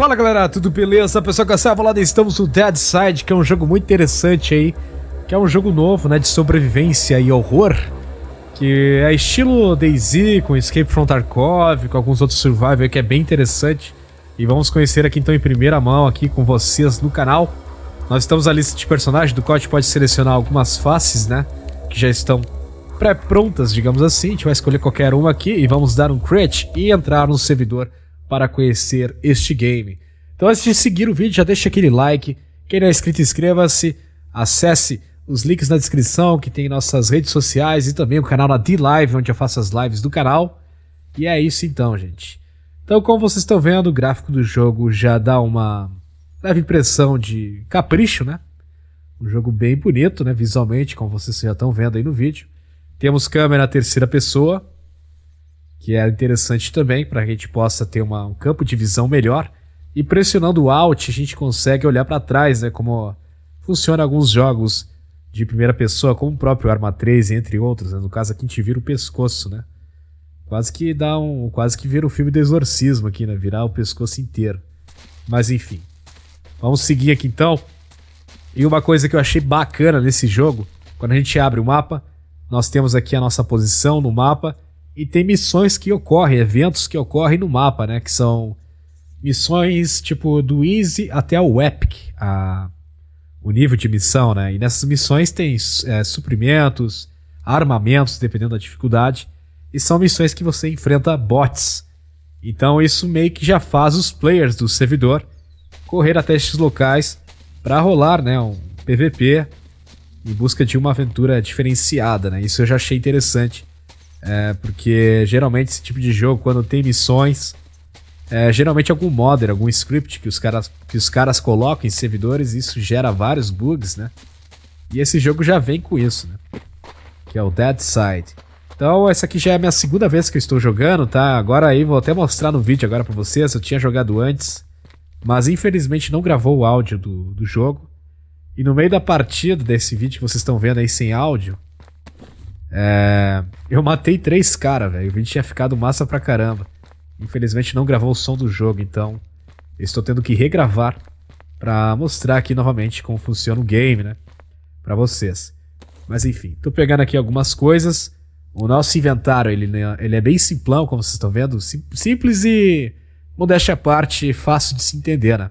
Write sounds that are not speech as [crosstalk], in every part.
Fala galera, tudo beleza? Pessoal cansado? estamos no Dead Side, que é um jogo muito interessante aí, que é um jogo novo, né, de sobrevivência e horror, que é estilo DayZ com Escape from Tarkov, com alguns outros survival que é bem interessante. E vamos conhecer aqui então em primeira mão aqui com vocês no canal. Nós estamos a lista de personagens do qual a gente pode selecionar algumas faces, né, que já estão pré-prontas, digamos assim. A gente vai escolher qualquer uma aqui e vamos dar um crit e entrar no servidor para conhecer este game. Então antes de seguir o vídeo, já deixa aquele like. Quem não é inscrito, inscreva-se. Acesse os links na descrição que tem nossas redes sociais e também o canal na D-Live, onde eu faço as lives do canal. E é isso então, gente. Então, como vocês estão vendo, o gráfico do jogo já dá uma leve impressão de capricho, né? Um jogo bem bonito, né? Visualmente, como vocês já estão vendo aí no vídeo. Temos câmera terceira pessoa, que é interessante também para que a gente possa ter uma, um campo de visão melhor. E pressionando o Alt, a gente consegue olhar para trás, né, como funciona alguns jogos de primeira pessoa, como o próprio Arma 3, entre outros. Né? No caso aqui, a gente vira o pescoço, né? Quase que dá um. Quase que vira um filme de exorcismo aqui, né? Virar o pescoço inteiro. Mas enfim. Vamos seguir aqui então. E uma coisa que eu achei bacana nesse jogo, quando a gente abre o mapa, nós temos aqui a nossa posição no mapa e tem missões que ocorrem, eventos que ocorrem no mapa, né? Que são missões tipo do Easy até o Epic, a, o nível de missão, né? E nessas missões tem é, suprimentos, armamentos, dependendo da dificuldade. E são missões que você enfrenta bots. Então isso meio que já faz os players do servidor correr até estes locais para rolar, né, um PVP em busca de uma aventura diferenciada, né? Isso eu já achei interessante é, porque geralmente esse tipo de jogo, quando tem missões, é, geralmente algum modder, algum script que os, caras, que os caras colocam em servidores, isso gera vários bugs, né? E esse jogo já vem com isso, né? Que é o Dead Side. Então, essa aqui já é a minha segunda vez que eu estou jogando, tá? Agora aí, vou até mostrar no vídeo agora pra vocês, eu tinha jogado antes. Mas infelizmente não gravou o áudio do, do jogo. E no meio da partida desse vídeo que vocês estão vendo aí sem áudio, é, eu matei três caras, velho. O vídeo tinha ficado massa pra caramba. Infelizmente não gravou o som do jogo, então estou tendo que regravar pra mostrar aqui novamente como funciona o game, né? Pra vocês. Mas enfim, tô pegando aqui algumas coisas. O nosso inventário, ele, é, ele é bem simplão, como vocês estão vendo. Simples e modéstia à parte, fácil de se entender, né?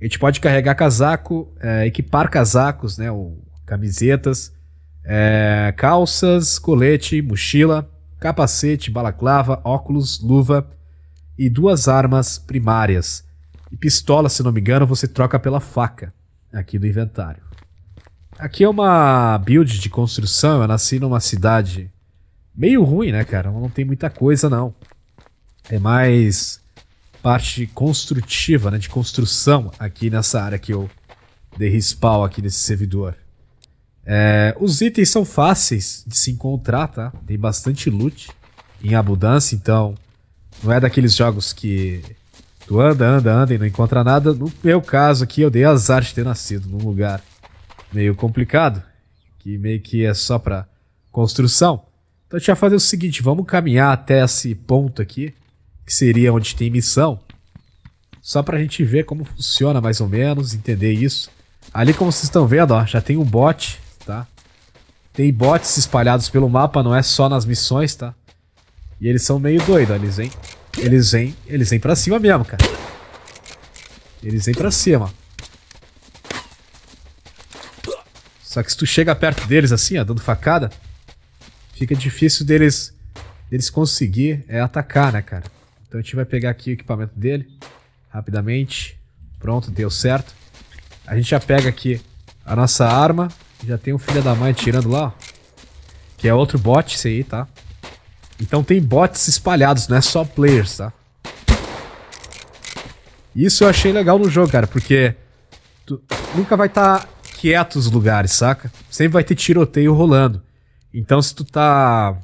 A gente pode carregar casaco, é, equipar casacos, né? Ou camisetas é, calças, colete, mochila, capacete, balaclava, óculos, luva e duas armas primárias. E pistola, se não me engano, você troca pela faca aqui do inventário. Aqui é uma build de construção. Eu nasci numa cidade meio ruim, né, cara? Não tem muita coisa, não. É mais parte construtiva, né, de construção aqui nessa área que eu dei respawn aqui nesse servidor. É, os itens são fáceis de se encontrar, tá? Tem bastante loot em abundância, então não é daqueles jogos que tu anda, anda, anda e não encontra nada. No meu caso aqui, eu dei azar de ter nascido num lugar meio complicado, que meio que é só pra construção. Então a gente vai fazer o seguinte, vamos caminhar até esse ponto aqui, que seria onde tem missão, só pra gente ver como funciona mais ou menos, entender isso. Ali como vocês estão vendo, ó, já tem um bot tá? Tem bots espalhados pelo mapa, não é só nas missões, tá? E eles são meio doidos, eles vêm... Eles vêm... Eles vêm pra cima mesmo, cara. Eles vêm pra cima. Só que se tu chega perto deles assim, ó, dando facada, fica difícil deles, deles conseguir é, atacar, né, cara? Então a gente vai pegar aqui o equipamento dele, rapidamente. Pronto, deu certo. A gente já pega aqui a nossa arma, já tem um filho da mãe tirando lá, ó. Que é outro bot esse aí, tá? Então tem bots espalhados, não é só players, tá? Isso eu achei legal no jogo, cara, porque... nunca vai estar tá quieto os lugares, saca? Sempre vai ter tiroteio rolando. Então se tu tá...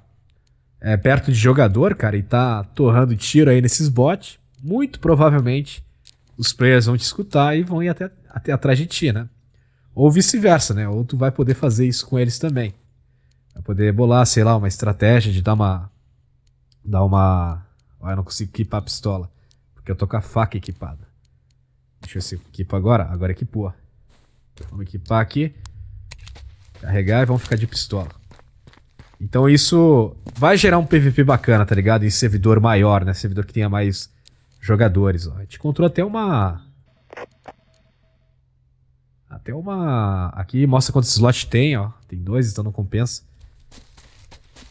É, perto de jogador, cara, e tá torrando tiro aí nesses bots, muito provavelmente os players vão te escutar e vão ir até, até atrás de ti, né? Ou vice-versa, né? Ou tu vai poder fazer isso com eles também. Vai poder bolar, sei lá, uma estratégia de dar uma. Dar uma. Ah, eu não consigo equipar a pistola. Porque eu tô com a faca equipada. Deixa eu se equipa agora. Agora equipou. Vamos equipar aqui. Carregar e vamos ficar de pistola. Então isso vai gerar um PVP bacana, tá ligado? Em servidor maior, né? Servidor que tenha mais jogadores. Ó. A gente encontrou até uma até uma. Aqui mostra quantos slots tem, ó. Tem dois, então não compensa.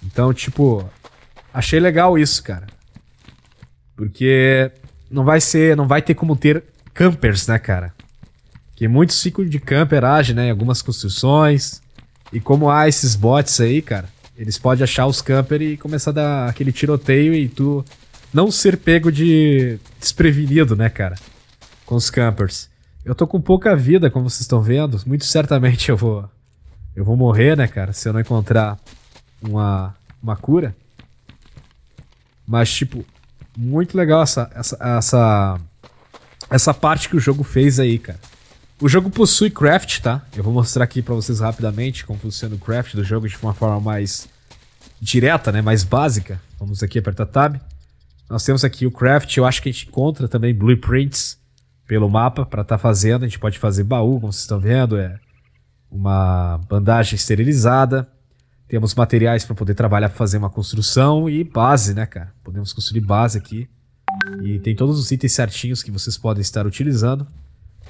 Então, tipo, achei legal isso, cara. Porque não vai ser. Não vai ter como ter campers, né, cara? Que muitos ficam de camper age, né? Em algumas construções. E como há esses bots aí, cara, eles podem achar os camper e começar a dar aquele tiroteio e tu não ser pego de desprevenido, né, cara? Com os campers. Eu tô com pouca vida, como vocês estão vendo. Muito certamente eu vou. Eu vou morrer, né, cara? Se eu não encontrar uma, uma cura. Mas, tipo, muito legal essa, essa, essa, essa parte que o jogo fez aí, cara. O jogo possui craft, tá? Eu vou mostrar aqui para vocês rapidamente como funciona o craft do jogo de uma forma mais direta, né? Mais básica. Vamos aqui apertar tab. Nós temos aqui o craft, eu acho que a gente encontra também blueprints pelo mapa para estar tá fazendo. A gente pode fazer baú, como vocês estão vendo, é uma bandagem esterilizada. Temos materiais para poder trabalhar para fazer uma construção e base, né, cara? Podemos construir base aqui. E tem todos os itens certinhos que vocês podem estar utilizando.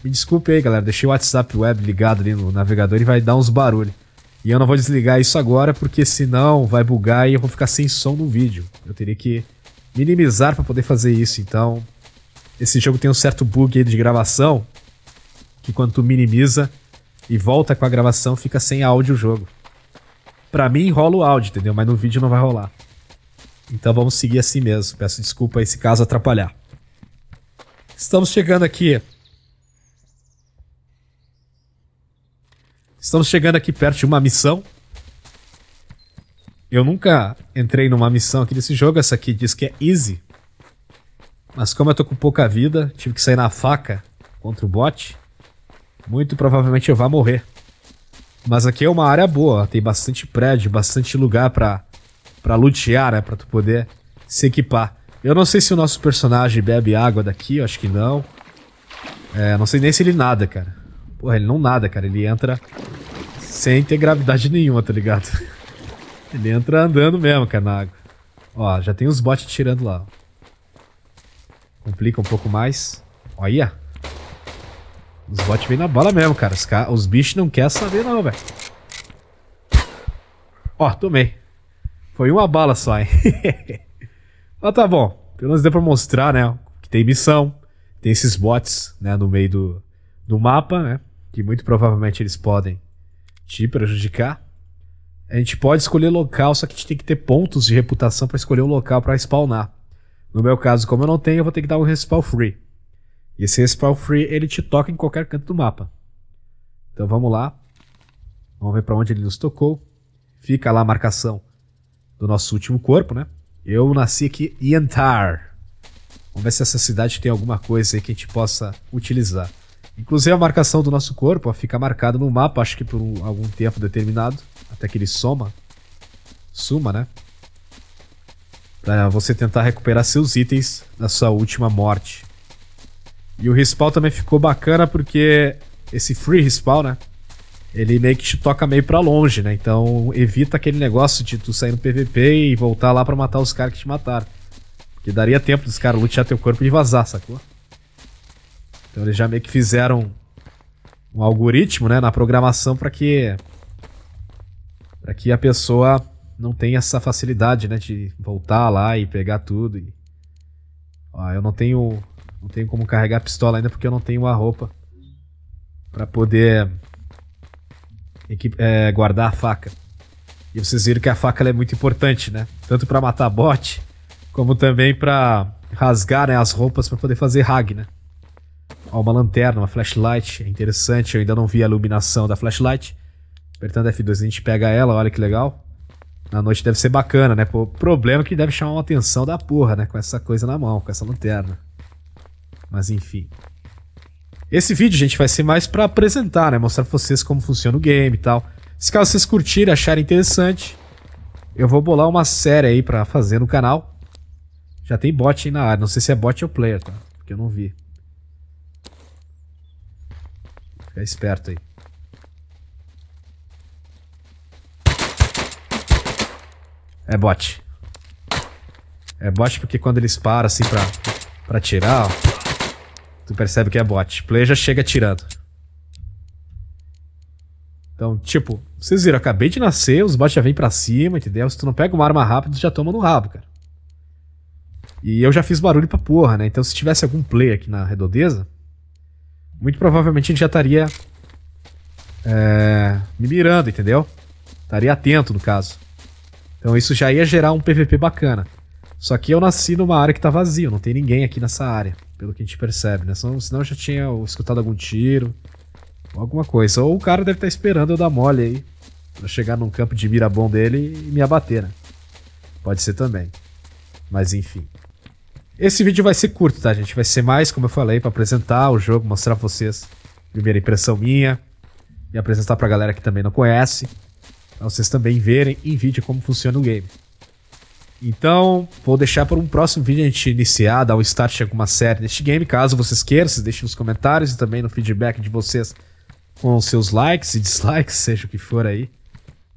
Me desculpe aí, galera. Deixei o WhatsApp Web ligado ali no navegador e vai dar uns barulhos. E eu não vou desligar isso agora, porque senão vai bugar e eu vou ficar sem som no vídeo. Eu teria que minimizar para poder fazer isso, então esse jogo tem um certo bug de gravação, que quando tu minimiza e volta com a gravação, fica sem áudio o jogo. Pra mim rola o áudio, entendeu? Mas no vídeo não vai rolar. Então vamos seguir assim mesmo. Peço desculpa esse caso atrapalhar. Estamos chegando aqui. Estamos chegando aqui perto de uma missão. Eu nunca entrei numa missão aqui desse jogo. Essa aqui diz que é easy. Mas como eu tô com pouca vida, tive que sair na faca contra o bot. Muito provavelmente eu vá morrer. Mas aqui é uma área boa, tem bastante prédio, bastante lugar pra, pra lutear, né? Pra tu poder se equipar. Eu não sei se o nosso personagem bebe água daqui, eu acho que não. É, não sei nem se ele nada, cara. Porra, ele não nada, cara. Ele entra sem ter gravidade [laughs] nenhuma, tá ligado? ele entra andando mesmo, cara, na água. Ó, já tem os bots tirando lá, ó. Complica um pouco mais. Olha. Os bots vêm na bola mesmo, cara. Os, Os bichos não querem saber não, velho. Ó, tomei. Foi uma bala só, hein. [laughs] Mas tá bom. Pelo menos deu pra mostrar, né? Que tem missão. Tem esses bots, né? No meio do, do mapa, né? Que muito provavelmente eles podem te prejudicar. A gente pode escolher local, só que a gente tem que ter pontos de reputação para escolher o um local para spawnar. No meu caso, como eu não tenho, eu vou ter que dar um respawn free. E esse respawn free, ele te toca em qualquer canto do mapa. Então vamos lá. Vamos ver para onde ele nos tocou. Fica lá a marcação do nosso último corpo, né? Eu nasci aqui em Antar. Vamos ver se essa cidade tem alguma coisa aí que a gente possa utilizar. Inclusive a marcação do nosso corpo ó, fica marcada no mapa, acho que por algum tempo determinado, até que ele soma. Suma, né? para você tentar recuperar seus itens na sua última morte. E o respawn também ficou bacana porque esse free respawn, né? Ele meio que te toca meio para longe, né? Então evita aquele negócio de tu sair no PVP e voltar lá para matar os caras que te mataram. Porque daria tempo dos caras lutear teu corpo e vazar, sacou? Então eles já meio que fizeram um algoritmo, né, na programação para que para que a pessoa não tem essa facilidade, né, de voltar lá e pegar tudo. E... Ó, eu não tenho, não tenho como carregar a pistola ainda porque eu não tenho a roupa para poder é, guardar a faca. E vocês viram que a faca é muito importante, né? Tanto para matar bot, como também para rasgar né, as roupas para poder fazer hag, né? Ó, uma lanterna, uma flashlight, é interessante, eu ainda não vi a iluminação da flashlight. Apertando F2 a gente pega ela, olha que legal na noite deve ser bacana, né? O problema que deve chamar uma atenção da porra, né? Com essa coisa na mão, com essa lanterna. Mas enfim. Esse vídeo, gente, vai ser mais para apresentar, né? Mostrar pra vocês como funciona o game e tal. Se caso vocês curtirem, acharem interessante, eu vou bolar uma série aí pra fazer no canal. Já tem bot aí na área. Não sei se é bot ou player, tá? Porque eu não vi. Fica esperto aí. É bot. É bot porque quando eles param assim pra, pra tirar, ó, tu percebe que é bot. Play player já chega atirando. Então, tipo, vocês viram, acabei de nascer, os bots já vêm pra cima, entendeu? Se tu não pega uma arma rápida, tu já toma no rabo, cara. E eu já fiz barulho pra porra, né? Então se tivesse algum play aqui na redondeza, muito provavelmente a gente já estaria é, me mirando, entendeu? Estaria atento, no caso. Então isso já ia gerar um PVP bacana. Só que eu nasci numa área que tá vazio, não tem ninguém aqui nessa área, pelo que a gente percebe, né? Senão, eu já tinha escutado algum tiro, alguma coisa. Ou o cara deve estar tá esperando eu dar mole aí, pra chegar num campo de mira bom dele e me abater, né? Pode ser também. Mas enfim. Esse vídeo vai ser curto, tá, gente? Vai ser mais, como eu falei, para apresentar o jogo, mostrar pra vocês primeira impressão minha e apresentar pra galera que também não conhece para vocês também verem em vídeo como funciona o game. Então, vou deixar para um próximo vídeo a gente iniciar, dar um start em alguma série neste game. Caso vocês queiram, vocês deixem nos comentários e também no feedback de vocês com seus likes e dislikes, [laughs] seja o que for aí,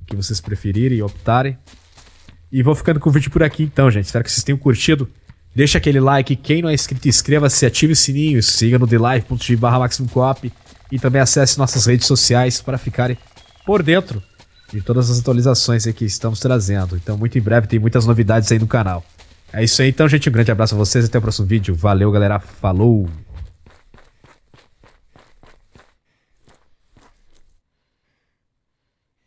o que vocês preferirem e optarem. E vou ficando com o vídeo por aqui então, gente. Espero que vocês tenham curtido. Deixa aquele like. Quem não é inscrito, inscreva-se, ative o sininho, siga no thelifetv barra e também acesse nossas redes sociais para ficarem por dentro de todas as atualizações que estamos trazendo. Então, muito em breve tem muitas novidades aí no canal. É isso aí, então, gente. Um grande abraço a vocês. Até o próximo vídeo. Valeu, galera. Falou!